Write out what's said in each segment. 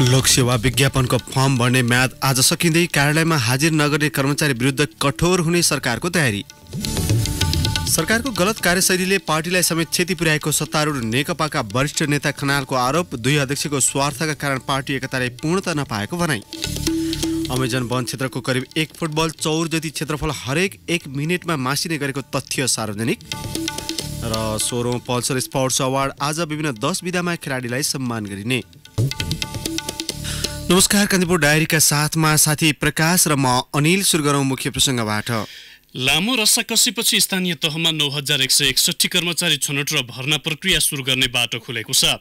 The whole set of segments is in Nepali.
लोकसेवा विज्ञापनको फर्म भर्ने म्याद आज सकिँदै कार्यालयमा हाजिर नगर्ने कर्मचारी विरुद्ध कठोर हुने सरकारको तयारी सरकारको गलत कार्यशैलीले पार्टीलाई समेत क्षति पुर्याएको सत्तारूढ नेकपाका वरिष्ठ नेता खनालको आरोप दुई अध्यक्षको स्वार्थका कारण पार्टी एकताले पूर्णता नपाएको भनाई अमेजन वन क्षेत्रको करिब एक फुटबल चौर जति क्षेत्रफल हरेक एक मिनटमा मासिने गरेको तथ्य सार्वजनिक र सोह्रौँ पल्सर स्पोर्ट्स अवार्ड आज विभिन्न दस विधामा खेलाडीलाई सम्मान गरिने नमस्कार कान्तिपुर डायरीका साथमा साथी प्रकाश र म अनिल सुरु गरौँ मुख्य प्रसङ्गबाट लामो रस्साकसीपछि स्थानीय तहमा नौ हजार एक सय एकसठी कर्मचारी छनौट र भर्ना प्रक्रिया सुरु गर्ने बाटो खुलेको छ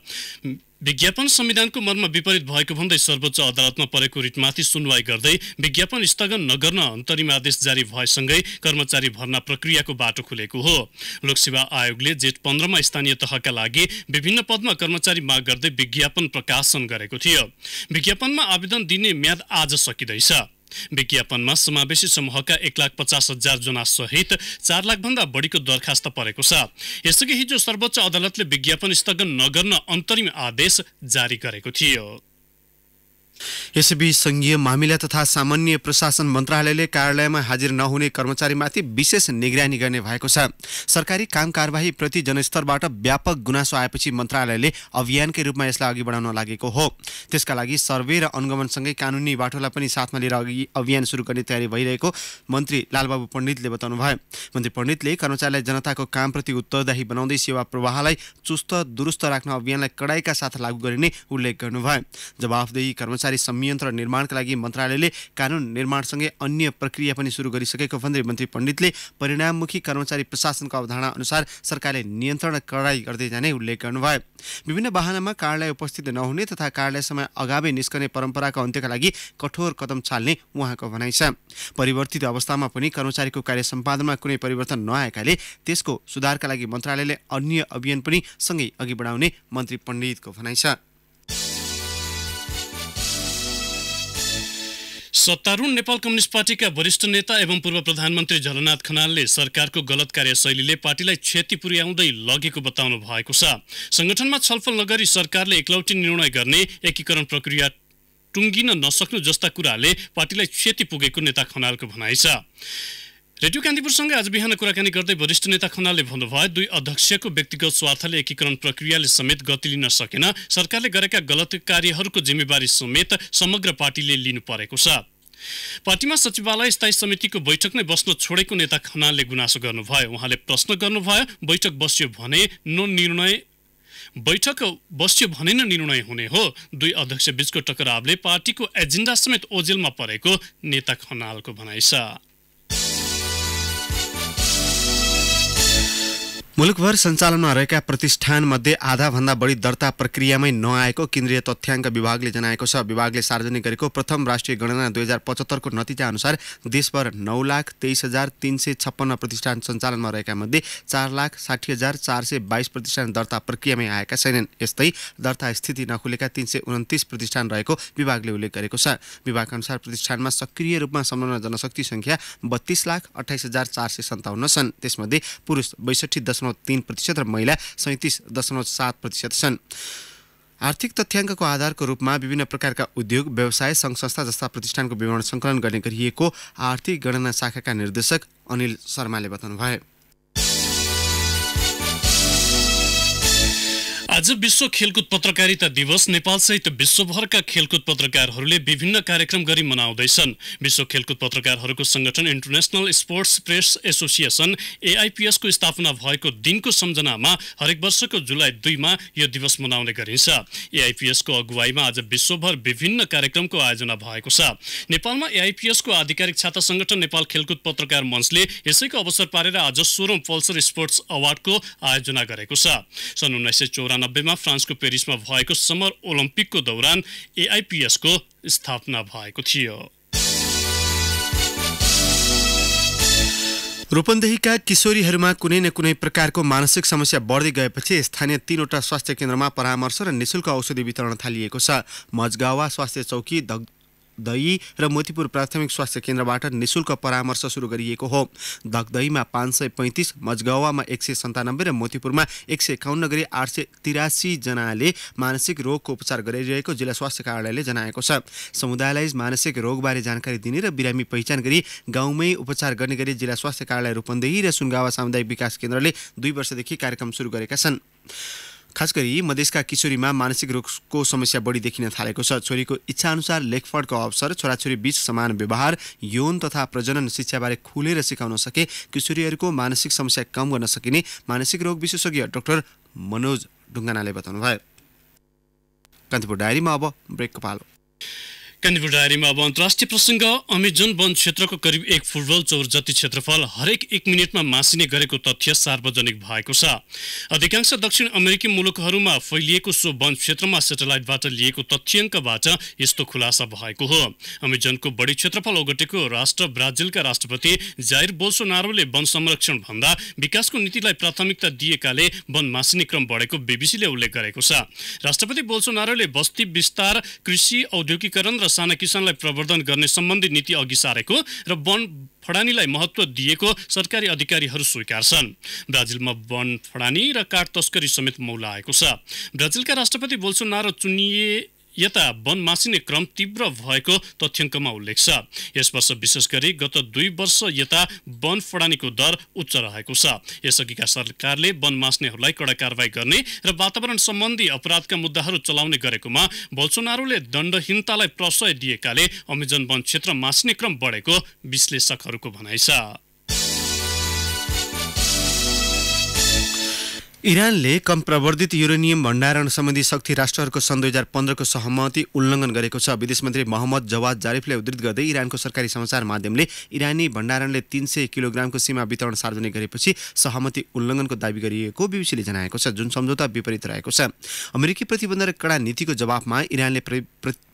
विज्ञापन संविधानको मर्म विपरीत भएको भन्दै सर्वोच्च अदालतमा परेको रिटमाथि सुनवाई गर्दै विज्ञापन स्थगन नगर्न अन्तरिम आदेश जारी भएसँगै कर्मचारी भर्ना प्रक्रियाको बाटो खुलेको हो लोकसेवा आयोगले जेठ पन्ध्रमा स्थानीय तहका लागि विभिन्न पदमा कर्मचारी माग गर्दै विज्ञापन प्रकाशन गरेको थियो विज्ञापनमा आवेदन दिने म्याद आज सकिँदैछ विज्ञापनमा समावेशी समूहका एक लाख पचास हजार जना सहित चार लाखभन्दा बढीको दरखास्त परेको छ यसअघि हिजो सर्वोच्च अदालतले विज्ञापन स्थगन नगर्न अन्तरिम आदेश जारी गरेको थियो यसैबीच सङ्घीय मामिला तथा सामान्य प्रशासन मन्त्रालयले कार्यालयमा हाजिर नहुने कर्मचारीमाथि विशेष निगरानी गर्ने भएको छ सरकारी काम प्रति जनस्तरबाट व्यापक गुनासो आएपछि मन्त्रालयले अभियानकै रूपमा यसलाई अघि बढाउन लागेको हो त्यसका लागि सर्वे र अनुगमनसँगै कानुनी बाटोलाई पनि साथमा लिएर अघि अभियान सुरु गर्ने तयारी भइरहेको मन्त्री लालबाबु पण्डितले बताउनु भयो मन्त्री पण्डितले कर्मचारीलाई जनताको कामप्रति उत्तरदायी बनाउँदै सेवा प्रवाहलाई चुस्त दुरुस्त राख्न अभियानलाई कडाइका साथ लागू गरिने उल्लेख गर्नुभयो जवाफदेही कर्मचारी सरकारी संयन्त्र निर्माणका लागि मन्त्रालयले कानुन निर्माणसँगै अन्य प्रक्रिया पनि सुरु गरिसकेको भन्दै मन्त्री पण्डितले परिणाममुखी कर्मचारी प्रशासनको अवधारणा अनुसार सरकारले नियन्त्रण कडाई गर्दै जाने उल्लेख गर्नुभयो विभिन्न वाहनामा कार्यालय उपस्थित नहुने तथा कार्यालय समय अगावै निस्कने परम्पराको अन्त्यका लागि कठोर कदम चाल्ने उहाँको भनाइ छ परिवर्तित अवस्थामा पनि कर्मचारीको कार्य सम्पादनमा कुनै परिवर्तन नआएकाले त्यसको सुधारका लागि मन्त्रालयले अन्य अभियान पनि सँगै अघि बढाउने मन्त्री पण्डितको भनाइ छ सत्तारूढ नेपाल कम्युनिस्ट पार्टीका वरिष्ठ नेता एवं पूर्व प्रधानमन्त्री झलनाथ खनालले सरकारको गलत कार्यशैलीले पार्टीलाई क्षति पुर्याउँदै लगेको बताउनु भएको छ संगठनमा छलफल नगरी सरकारले एकलौटी निर्णय गर्ने एकीकरण प्रक्रिया टुङ्गिन नसक्नु जस्ता कुराले पार्टीलाई क्षति पुगेको नेता खनालको भनाइ छ रेडियो कान्तिपुरसँग आज बिहान कुराकानी गर्दै वरिष्ठ नेता खनालले भन्नुभयो दुई अध्यक्षको व्यक्तिगत स्वार्थले एकीकरण प्रक्रियाले समेत गति लिन सकेन सरकारले गरेका गलत कार्यहरूको जिम्मेवारी समेत समग्र पार्टीले लिनु परेको छ पार्टीमा सचिवालय स्थायी समितिको बैठक नै बस्न छोडेको नेता खनालले गुनासो गर्नुभयो उहाँले प्रश्न गर्नुभयो बैठक बस्यो भने नो निर्णय बैठक बस्यो भने न निर्णय हुने हो दुई अध्यक्ष बीचको टकरावले पार्टीको एजेन्डा समेत ओजेलमा परेको नेता खनालको भनाइ छ मुलुकभर सञ्चालनमा रहेका प्रतिष्ठानमध्ये आधाभन्दा बढी दर्ता प्रक्रियामै नआएको केन्द्रीय तथ्याङ्क विभागले जनाएको छ विभागले सार्वजनिक गरेको प्रथम राष्ट्रिय गणना दुई हजार पचहत्तरको नतिजाअनुसार देशभर नौ लाख तेइस हजार तिन सय छप्पन्न प्रतिष्ठान सञ्चालनमा रहेका मध्ये चार लाख साठी हजार चार सय बाइस प्रतिष्ठान दर्ता प्रक्रियामै आएका छैनन् यस्तै दर्ता स्थिति नखुलेका तिन सय उन्तिस प्रतिष्ठान रहेको विभागले उल्लेख गरेको छ अनुसार प्रतिष्ठानमा सक्रिय रूपमा संलग्न जनशक्ति सङ्ख्या बत्तिस लाख अठाइस हजार चार सय सन्ताउन्न छन् त्यसमध्ये पुरुष बैसठी दशमलव दशमलव तिन प्रतिशत र महिला सैँतिस दशमलव प्रतिशत छन् आर्थिक तथ्याङ्कको आधारको रूपमा विभिन्न प्रकारका उद्योग व्यवसाय सङ्घ संस्था जस्ता प्रतिष्ठानको विवरण सङ्कलन गर्ने गरिएको आर्थिक गणना शाखाका निर्देशक अनिल शर्माले बताउनुभयो आज विश्व खेलकुद पत्रकारिता दिवस नेपालसहित विश्वभरका खेलकुद पत्रकारहरूले विभिन्न कार्यक्रम गरी मनाउँदैछन् विश्व खेलकुद पत्रकारहरूको संगठन इन्टरनेसनल स्पोर्ट्स प्रेस एसोसिएसन एआइपिएसको स्थापना भएको दिनको सम्झनामा हरेक वर्षको जुलाई दुईमा यो दिवस मनाउने गरिन्छ एआइपिएसको अगुवाईमा आज विश्वभर विभिन्न कार्यक्रमको आयोजना भएको छ नेपालमा एआइपिएसको आधिकारिक छाता संगठन नेपाल खेलकुद पत्रकार मञ्चले यसैको अवसर पारेर आज सोह्रौँ पल्सर स्पोर्ट्स अवार्डको आयोजना गरेको छ सन् उन्नाइस नब्बेमा फ्रान्सको पेरिसमा भएको समर ओलम्पिकको दौरान एआइपिएसको स्थापना भएको थियो रूपन्देहीका किशोरीहरूमा कुनै न कुनै प्रकारको मानसिक समस्या बढ्दै गएपछि स्थानीय तीनवटा स्वास्थ्य केन्द्रमा परामर्श र निशुल्क औषधि वितरण थालिएको छ मजगावा स्वास्थ्य चौकी दही र मोतीपुर प्राथमिक स्वास्थ्य केन्द्रबाट निशुल्क परामर्श सुरु गरिएको हो दगदहीमा पाँच सय पैँतिस मजगावामा एक सय सन्तानब्बे र मोतीपुरमा एक सय एकाउन्न गरी आठ सय तिरासीजनाले मानसिक रोगको उपचार गरिरहेको जिल्ला स्वास्थ्य कार्यालयले जनाएको छ समुदायलाई मानसिक रोगबारे जानकारी दिने र बिरामी पहिचान गरी गाउँमै उपचार गर्ने गरी जिल्ला स्वास्थ्य कार्यालय रूपन्देही र सुनगावा सामुदायिक विकास केन्द्रले दुई वर्षदेखि कार्यक्रम सुरु गरेका छन् खास गरी मधेसका किशोरीमा मानसिक रोगको समस्या बढी देखिन थालेको छ छोरीको इच्छाअनुसार लेखफडको अवसर छोराछोरी बीच समान व्यवहार यौन तथा प्रजनन शिक्षाबारे खुलेर सिकाउन सके किशोरीहरूको मानसिक समस्या कम गर्न सकिने मानसिक रोग विशेषज्ञ डाक्टर मनोज ढुङ्गानाले बताउनुभयो कान्तिपुर डायरीमा अब ब्रेकको पालो कान्तिपुर डायरीमा अब अन्तर्राष्ट्रिय प्रसङ्ग अमेजन वन क्षेत्रको करिब एक फुटबल चौर जति क्षेत्रफल हरेक एक मिनटमा मासिने गरेको तथ्य सार्वजनिक भएको छ अधिकांश दक्षिण अमेरिकी मुलुकहरूमा फैलिएको सो वन क्षेत्रमा सेटेलाइटबाट लिएको तथ्याङ्कबाट यस्तो खुलासा भएको हो अमेजनको बढी क्षेत्रफल ओगटेको राष्ट्र ब्राजिलका राष्ट्रपति जाइर बोल्सोनारोले वन संरक्षण भन्दा विकासको नीतिलाई प्राथमिकता दिएकाले वन मासिने क्रम बढेको बिबिसीले उल्लेख गरेको छ राष्ट्रपति बोल्सोनारोले बस्ती विस्तार कृषि औद्योगिकरण साना किसानलाई प्रवर्धन गर्ने सम्बन्धी नीति अघि सारेको र वन फडानीलाई महत्त्व दिएको सरकारी अधिकारीहरू स्वीकार छन् ब्राजिलमा वन फडानी र काठ तस्करी समेत मौला आएको छ ब्राजिलका राष्ट्रपति बोल्सोनारो चुनिए यता वन मासिने क्रम तीव्र भएको तथ्याङ्कमा उल्लेख छ यस वर्ष विशेष गरी गत दुई वर्ष यता वन फडानीको दर उच्च रहेको छ यसअघिका सरकारले वन मास्नेहरूलाई कडा कारवाही गर्ने र वातावरण सम्बन्धी अपराधका मुद्दाहरू चलाउने गरेकोमा बोल्सोनारोले दण्डहीनतालाई प्रशय दिएकाले अमेजन वन क्षेत्र मास्ने क्रम बढेको विश्लेषकहरूको भनाइ छ इरानले कम प्रवर्धित युरेनियम भण्डारण सम्बन्धी शक्ति राष्ट्रहरूको सन् दुई हजार पन्ध्रको सहमति उल्लङ्घन गरेको छ विदेश मन्त्री मोहम्मद जवाद जारिफले उद्धित गर्दै इरानको सरकारी समाचार माध्यमले इरानी भण्डारणले तिन सय किलोग्रामको सीमा वितरण सार्वजनिक गरेपछि सहमति उल्लङ्घनको दावी गरिएको बिबिसीले जनाएको छ जुन सम्झौता विपरीत रहेको छ अमेरिकी प्रतिबन्ध र कडा नीतिको जवाफमा इरानले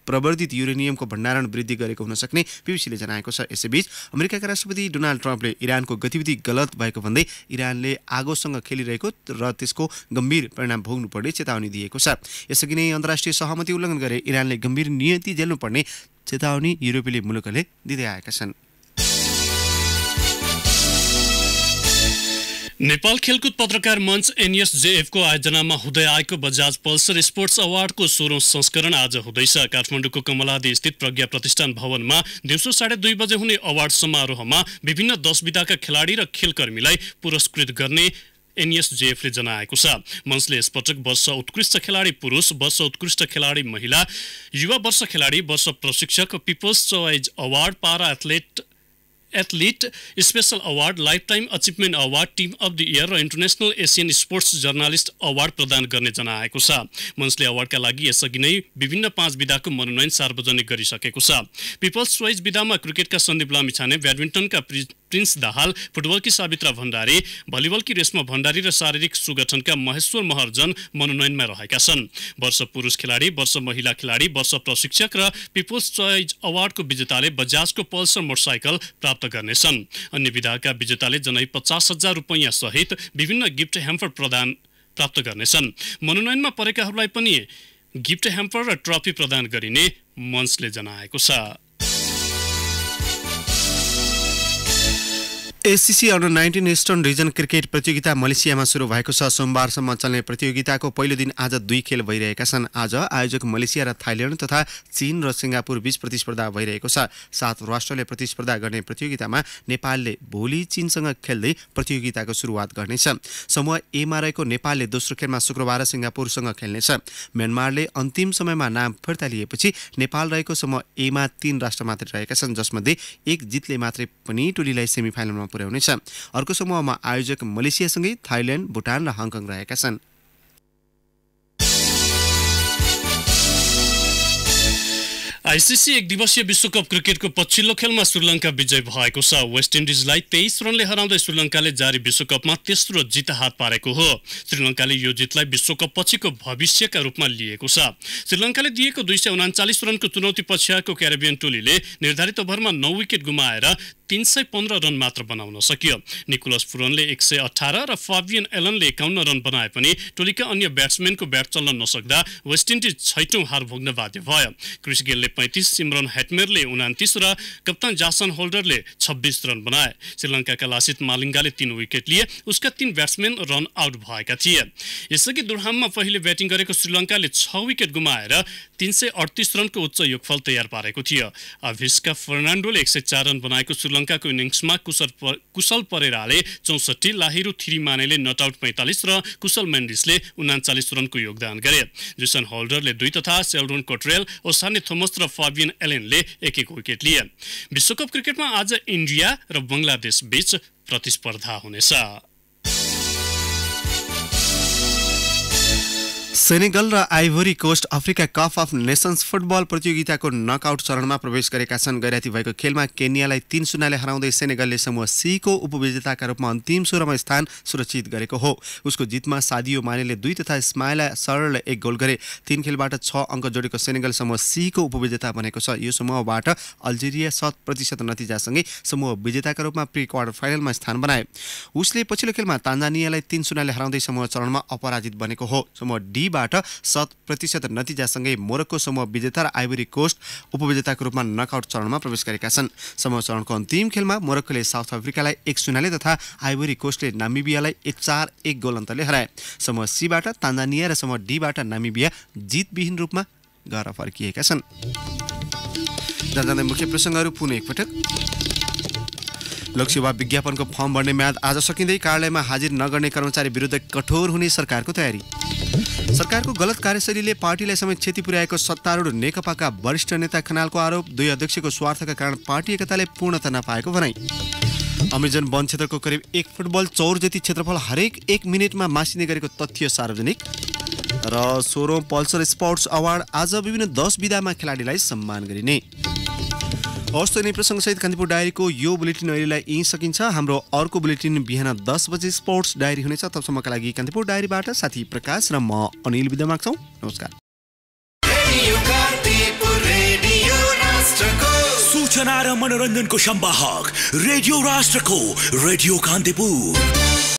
प्रवर्धित युरेनियमको भण्डारण वृद्धि गरेको हुन सक्ने पिबिसीले जनाएको छ यसैबीच अमेरिकाका राष्ट्रपति डोनाल्ड ट्रम्पले इरानको गतिविधि गलत भएको भन्दै इरानले आगोसँग खेलिरहेको र त्यसको गम्भीर परिणाम भोग्नुपर्ने चेतावनी दिएको छ यसअघि नै अन्तर्राष्ट्रिय सहमति उल्लङ्घन गरे इरानले गम्भीर नियति झेल्नुपर्ने चेतावनी युरोपेली मुलुकहरूले दिँदै आएका छन् नेपाल खेलकुद पत्रकार मञ्च एनएसजेएफको आयोजनामा हुँदै आएको बजाज पल्सर स्पोर्ट्स अवार्डको सोह्रौँ संस्करण आज हुँदैछ काठमाडौँको कमलादी स्थित प्रज्ञा प्रतिष्ठान भवनमा दिउँसो साढे दुई बजे हुने अवार्ड समारोहमा विभिन्न दस विधाका खेलाडी र खेलकर्मीलाई पुरस्कृत गर्ने एनएसजेएफले जनाएको छ मञ्चले यसपटक वर्ष उत्कृष्ट खेलाडी पुरुष वर्ष उत्कृष्ट खेलाडी महिला युवा वर्ष खेलाडी वर्ष प्रशिक्षक people's choice award para athlete athlete special award lifetime achievement award team of the year र international Asian sports journalist award प्रदान गर्ने जनाएको छ मन्सले अवार्डका लागि यसअघि नै विभिन्न पाँच विधाको मनोनयन सार्वजनिक गरिसकेको छ पिपल्स चोइस विधामा क्रिकेटका सन्दीप लामिछाने ब्याडमिन्टनका प्रिन्स दाहाल फुटबलकी सावित्रा भण्डारी भलिबलकी रेशमा भण्डारी र शारीरिक सुगठनका महेश्वर महर्जन मनोनयनमा रहेका छन् वर्ष पुरुष खेलाडी वर्ष महिला खेलाडी वर्ष प्रशिक्षक र पिपुल्स चोइज अवार्डको विजेताले बजाजको पल्सर मोटरसाइकल प्राप्त गर्नेछन् अन्य विधाका विजेताले जनै पचास हजार रुपैयाँ सहित विभिन्न गिफ्ट ह्याम्पर प्रदान प्राप्त गर्नेछन् मनोनयनमा परेकाहरूलाई पनि गिफ्ट ह्याम्पर र ट्रफी प्रदान गरिने मञ्चले जनाएको छ ACC under nineteen eastern region cricket प्रतियोगिता मलेसियामा सुरु भएको छ सोमबारसम्म चल्ने प्रतियोगिताको पहिलो दिन आज दुई खेल भइरहेका छन् आज आयोजक मलेसिया र थाइल्यान्ड तथा चीन र सिङ्गापुर बीच प्रतिस्पर्धा भइरहेको छ सात राष्ट्रले प्रतिस्पर्धा गर्ने प्रतियोगितामा नेपालले भोलि चीनसँग खेल्दै प्रतियोगिताको सुरुवात गर्नेछ समूह एमा रहेको नेपालले दोस्रो खेलमा शुक्रबार सिङ्गापुरसँग खेल्नेछ म्यानमारले अन्तिम समयमा नाम फिर्ता लिएपछि नेपाल रहेको समूह एमा तीन राष्ट्र मात्रै रहेका छन् जसमध्ये एक जितले मात्रै पनि टोलीलाई सेमिफाइनलमा पुर्याउनेछ अर्को समूहमा आयोजक मलेसियासँगै थाइल्यान्ड भुटान र हङकङ रहेका छन् आइसिसी एक दिवसीय विश्वकप क्रिकेटको पछिल्लो खेलमा श्रीलङ्का विजय भएको छ वेस्ट इन्डिजलाई तेइस रनले हराउँदै श्रीलङ्काले जारी विश्वकपमा तेस्रो जित हात पारेको हो श्रीलङ्काले यो जितलाई विश्वकप पछिको भविष्यका रूपमा लिएको छ श्रीलङ्काले दिएको दुई सय उनाचालिस रनको चुनौती आएको क्यारेबियन टोलीले निर्धारित ओभरमा नौ विकेट गुमाएर तिन सय पन्ध्र रन मात्र बनाउन सक्यो निकोलस पुरनले एक सय अठार र फाबियन एलनले एकाउन्न रन बनाए पनि टोलीका अन्य ब्याट्सम्यानको ब्याट चल्न नसक्दा वेस्ट इन्डिज छैटौँ हार भोग्न बाध्य भयो क्रिस गेलले पैँतिस सिमरन हेटमेरले उनातिस र कप्तान जासन होल्डरले छब्बिस रन बनाए श्रीलङ्काका लासित मालिङ्गाले तीन विकेट लिए उसका तीन ब्याट्सम्यान रन आउट भएका थिए यसअघि दुर्हाममा पहिले ब्याटिङ गरेको श्रीलङ्काले छ विकेट गुमाएर तिन सय अडतिस रनको उच्च योगफल तयार पारेको थियो भिस्का फर्नान्डोले एक सय चार रन बनाएको श्रीलङ्काको इनिङ्समा कुशल कुशल परेराले चौसठी लाहिरु थिरिमानेले नट आउट पैँतालिस र कुशल मेन्डिसले उनाचालिस रनको योगदान गरे जेसन होल्डरले दुई तथा सेल्डोन कोटरेल ओसाने थोमस र फाबियन एलेनले एक एक विकेट लिए विश्वकप क्रिकेटमा आज इन्डिया र बङ्गलादेश बीच प्रतिस्पर्धा हुनेछ सेनेगल र Ivory Coast Africa cup of nations football प्रतियोगिताको नकआउट चरणमा प्रवेश गरेका छन् गैराती भएको खेलमा केनियालाई तीन शून्यले हराउँदै सेनेगलले समूह सीको उपविजेताका रूपमा अन्तिम सोह्रमा स्थान सुरक्षित गरेको हो उसको जितमा सादियो मानेले दुई तथा स्माइला सरले एक गोल गरे तीन खेलबाट छ अङ्क जोडेको सेनेगल समूह सीको उपविजेता बनेको छ यो समूहबाट अल्जेरिया शत प्रतिशत नतिजासँगै समूह विजेताका रूपमा प्री क्वार्टर फाइनलमा स्थान बनाए उसले पछिल्लो खेलमा तान्जानियालाई तीन शून्यले हराउँदै समूह चरणमा अपराजित बनेको हो समूह डी दुईबाट शत प्रतिशत नतिजासँगै मोरक्को समूह विजेता र आइबोरी कोस्ट उपविजेताको रूपमा नकआउट चरणमा प्रवेश गरेका छन् समूह चरणको अन्तिम खेलमा मोरक्कोले साउथ अफ्रिकालाई एक शून्यले तथा आइबोरी कोस्टले नामिबियालाई एक चार एक गोल अन्तरले हराए समूह सीबाट तान्जानिया र समूह डीबाट नामिबिया जितविहीन रूपमा घर फर्किएका छन् मुख्य प्रसङ्गहरू पुनः एकपटक लोकसेवा विज्ञापनको फर्म भर्ने म्याद आज सकिँदै कार्यालयमा हाजिर नगर्ने कर्मचारी विरुद्ध कठोर हुने सरकारको तयारी सरकारको गलत कार्यशैलीले पार्टीलाई समेत क्षति पुर्याएको सत्तारूढ नेकपाका वरिष्ठ नेता खनालको आरोप दुई अध्यक्षको स्वार्थका कारण पार्टी एकताले पूर्णता नपाएको भनाई अमेजन वन क्षेत्रको करिब एक फुटबल चौर जति क्षेत्रफल हरेक एक मिनटमा मासिने गरेको तथ्य सार्वजनिक र सोह्रौँ पल्सर स्पोर्ट्स अवार्ड आज विभिन्न दस विधामा खेलाडीलाई सम्मान गरिने हस् त यिनै प्रसङ्गसहित कान्तिपुर डायरीको यो बुलेटिन अहिलेलाई यहीँ सकिन्छ हाम्रो अर्को बुलेटिन बिहान दस बजे स्पोर्ट्स डायरी हुनेछ तबसम्मका लागि कान्तिपुर डायरीबाट साथी प्रकाश र म अनिल विदा माग्छौँ नमस्कार सूचना र मनोरञ्जनको सम्वाहक रेडियो राष्ट्रको रेडियो कान्तिपुर